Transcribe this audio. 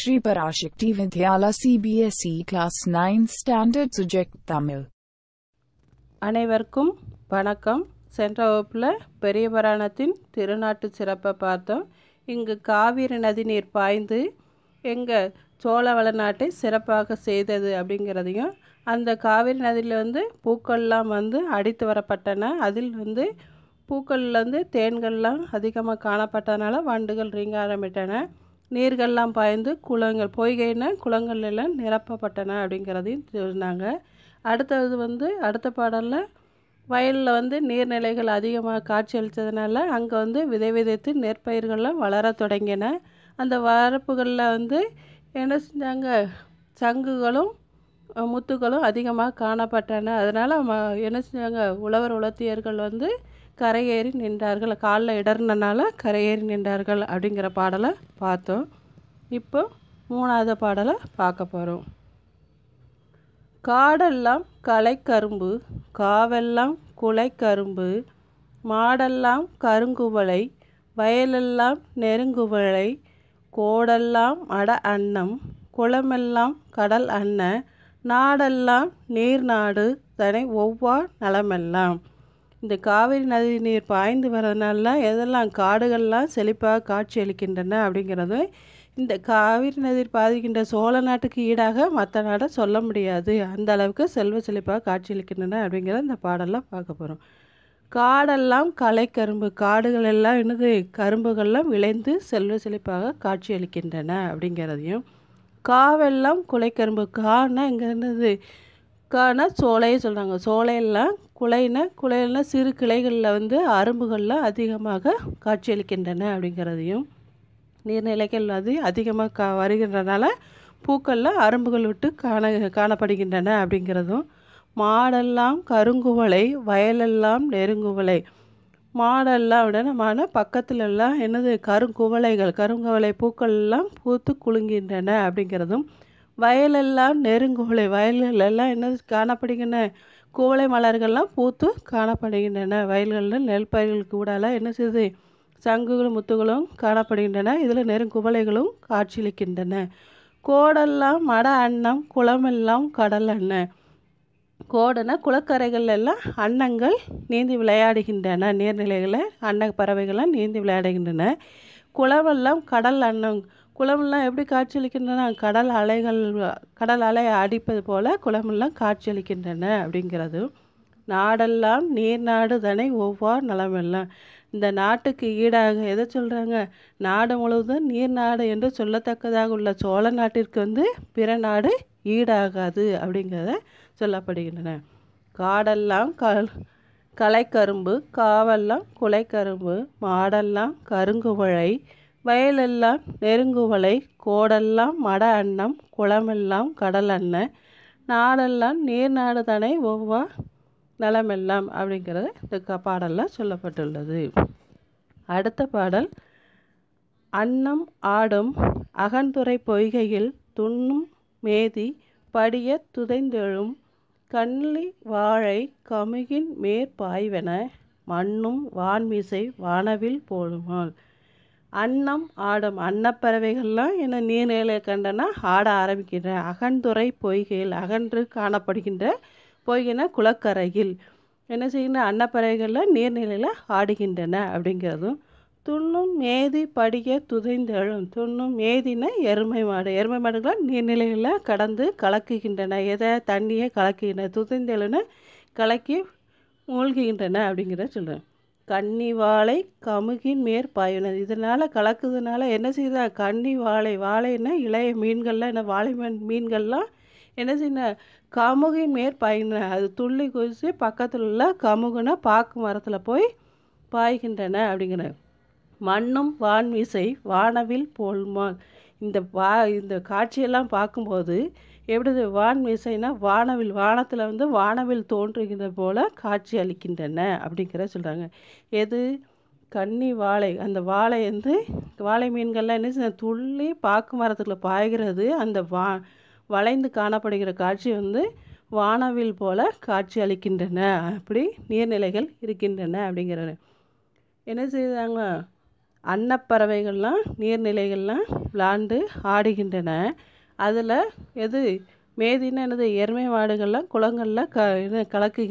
Sri Parashakti Vidyala CBSE class nine standard subject Tamil அனைவருக்கும் வணக்கம் சென்ற வகுப்பில் பெரிய புராணத்தின் திருநாட்டு சிறப்பை பார்த்தோம் இங்கு காவிரி நதி நீர் பாய்ந்து எங்கள் சோழ நாட்டை சிறப்பாக செய்தது அப்படிங்கிறதையும் அந்த காவிரி நதியில் வந்து பூக்கள்லாம் வந்து அடித்து வரப்பட்டன அதில் வந்து பூக்கள்லேருந்து தேன்கள்லாம் அதிகமாக காணப்பட்டதுனால வண்டுகள் ரீங்க ஆரம்பிட்டன நீர்கள்லாம் பாய்ந்து குளங்கள் பொய்கைன குளங்கள் எல்லாம் நிரப்பப்பட்டன அப்படிங்கிறதையும் சொன்னாங்க அடுத்தது வந்து அடுத்த பாடலில் வயலில் வந்து நீர்நிலைகள் அதிகமாக காட்சி அளித்ததுனால அங்கே வந்து விதை விதைத்து நெற்பயிர்கள்லாம் வளர தொடங்கின அந்த வரப்புகளில் வந்து என்ன செஞ்சாங்க சங்குகளும் முத்துகளும் அதிகமாக காணப்பட்டன அதனால் ம என்ன செஞ்சாங்க உழவர் உலத்தியர்கள் வந்து கரையேறி நின்றார்கள் காலில் இடர்னனால கரையேறி நின்றார்கள் அப்படிங்கிற பாடலை பார்த்தோம் இப்போ மூணாவது பாடலை பார்க்க போகிறோம் காடெல்லாம் களை கரும்பு காவெல்லாம் குலை கரும்பு மாடெல்லாம் கருங்குவளை வயலெல்லாம் நெருங்குவளை கோடெல்லாம் அட அன்னம் குளமெல்லாம் கடல் அன்ன நாடெல்லாம் நீர் நாடு தனி ஒவ்வா நலமெல்லாம் இந்த காவிரி நதி நீர் பாய்ந்து வரதுனால எதெல்லாம் காடுகள்லாம் செழிப்பாக காட்சி அளிக்கின்றன அப்படிங்கிறது இந்த காவிரி நதிர் பாதிக்கின்ற சோழ நாட்டுக்கு ஈடாக மற்ற நாடை சொல்ல முடியாது அந்த அளவுக்கு செல்வ செழிப்பாக காட்சியளிக்கின்றன அப்படிங்கிறத இந்த பாடெல்லாம் பார்க்க போகிறோம் காடெல்லாம் கலை கரும்பு காடுகள் எல்லாம் என்னது கரும்புகள்லாம் விளைந்து செல்வ செழிப்பாக காட்சியளிக்கின்றன அப்படிங்கிறதையும் காவெல்லாம் குலைக்கரும்பு கான்னா இங்கே என்னது மக்கான சோலையை சொல்கிறாங்க சோலையெல்லாம் குலைன குலையெல்லாம் சிறு கிளைகளில் வந்து அரும்புகள்லாம் அதிகமாக காட்சியளிக்கின்றன அப்படிங்கிறதையும் நீர்நிலைகள் அது அதிகமாக கா வருகின்றனால பூக்கள்லாம் அரும்புகள் விட்டு காண காணப்படுகின்றன அப்படிங்கிறதும் மாடெல்லாம் கருங்குவலை வயலெல்லாம் நெருங்குவலை மாடெல்லாம் விடமான பக்கத்துல எல்லாம் என்னது கருங்குவலைகள் கருங்குவலை எல்லாம் பூத்து குலுங்கின்றன அப்படிங்கிறதும் வயலெல்லாம் நெருங்கோலை வயல்களெல்லாம் என்ன காணப்படுகின்றன குவளை மலர்கள்லாம் பூத்து காணப்படுகின்றன வயல்களில் நெல் பயிர்களுக்கு கூடால என்ன செய்யுது சங்குகளும் முத்துகளும் காணப்படுகின்றன இதில் நெருங்குவளைகளும் காட்சியளிக்கின்றன கோடெல்லாம் மட அன்னம் குளமெல்லாம் கடல் அன்ன கோடுனா குளக்கரைகள் எல்லாம் அன்னங்கள் நீந்தி விளையாடுகின்றன நீர்நிலைகளில் அன்ன பறவைகள்லாம் நீந்தி விளையாடுகின்றன குளமெல்லாம் கடல் அன்னம் குளம்லாம் எப்படி காட்சியளிக்கின்றன கடல் அலைகள் கடல் அலை அடிப்பது போல் குளமெல்லாம் காட்சியளிக்கின்றன அப்படிங்கிறது நாடெல்லாம் நீர் நாடு தானே ஒவ்வொரு நலமெல்லாம் இந்த நாட்டுக்கு ஈடாக எதை சொல்கிறாங்க நாடு முழுவதும் நீர் நாடு என்று சொல்லத்தக்கதாக உள்ள சோழ நாட்டிற்கு வந்து பிற நாடு ஈடாகாது அப்படிங்கிறத சொல்லப்படுகின்றன காடெல்லாம் கல் கலைக்கரும்பு காவெல்லாம் குலைக்கரும்பு மாடெல்லாம் கருங்குவழை வயலெல்லாம் நெருங்குவளை கோடெல்லாம் மட அன்னம் குளமெல்லாம் கடல் அன்ன நாடெல்லாம் நீர் நாடு தனை ஒவ்வா நலமெல்லாம் அப்படிங்கிறது இந்த பாடலில் சொல்லப்பட்டுள்ளது அடுத்த பாடல் அன்னம் ஆடும் அகன்துறை பொய்கையில் துண்ணும் மேதி படிய துதைந்தெழும் கண்ணி வாழை கமுகின் மேற்பாய்வென மண்ணும் வான்மிசை வானவில் போடுமாள் அன்னம் ஆடும் அன்னப்பறவைகள்லாம் என்ன நீர்நிலை கண்டனா ஆட ஆரம்பிக்கின்ற அகன்துறை பொய்கையில் அகன்று காணப்படுகின்ற பொய்கின குளக்கரையில் என்ன செய்கின்ற அன்னப்பறவைகளில் நீர்நிலையில் ஆடுகின்றன அப்படிங்கிறதும் துண்ணும் மேதி படிய துதைந்தெழும் துண்ணும் மேதினா எருமை மாடு எருமை மாடுகளாக நீர்நிலைகளில் கடந்து கலக்குகின்றன எதை தண்ணியை கலக்குகின்றன துதைந்தழுன்னு கலக்கி மூழ்குகின்றன அப்படிங்கிறத சொல்கிறேன் கன்னி வாழை கமுகின் மேற்பாயுனது இதனால் கலக்குதுனால என்ன செய்தா கன்னி வாழை வாழைன்னா இளைய மீன்கள்லாம் என்ன வாழை மீன் மீன்கள்லாம் என்ன செய்யணும் கமுகின் மேற்பாயின அது துள்ளி குதித்து பக்கத்தில் உள்ள கமுகுனா பாக்கு மரத்தில் போய் பாய்கின்றன அப்படிங்கிற மண்ணும் வான்மீசை வானவில் போல்மா இந்த பா இந்த காட்சியெல்லாம் பார்க்கும்போது எப்படி வான் மீசைனா வானவில் வானத்தில் வந்து வானவில் தோன்றுகின்ற போல காட்சி அளிக்கின்றன அப்படிங்கிற சொல்கிறாங்க எது கன்னி வாழை அந்த வாழை வந்து வாழை மீன்கள்லாம் என்ன துள்ளி பாக்கு மரத்துக்குள்ளே பாய்கிறது அந்த வா வளைந்து காணப்படுகிற காட்சி வந்து வானவில் போல காட்சி அளிக்கின்றன அப்படி நீர்நிலைகள் இருக்கின்றன அப்படிங்கிறது என்ன செய்தாங்க அன்னப்பறவைகள்லாம் நீர்நிலைகள்லாம் விளாண்டு ஆடுகின்றன அதில் எது மேதின என்னது எருமை மாடுகள்லாம் குளங்களில் க இது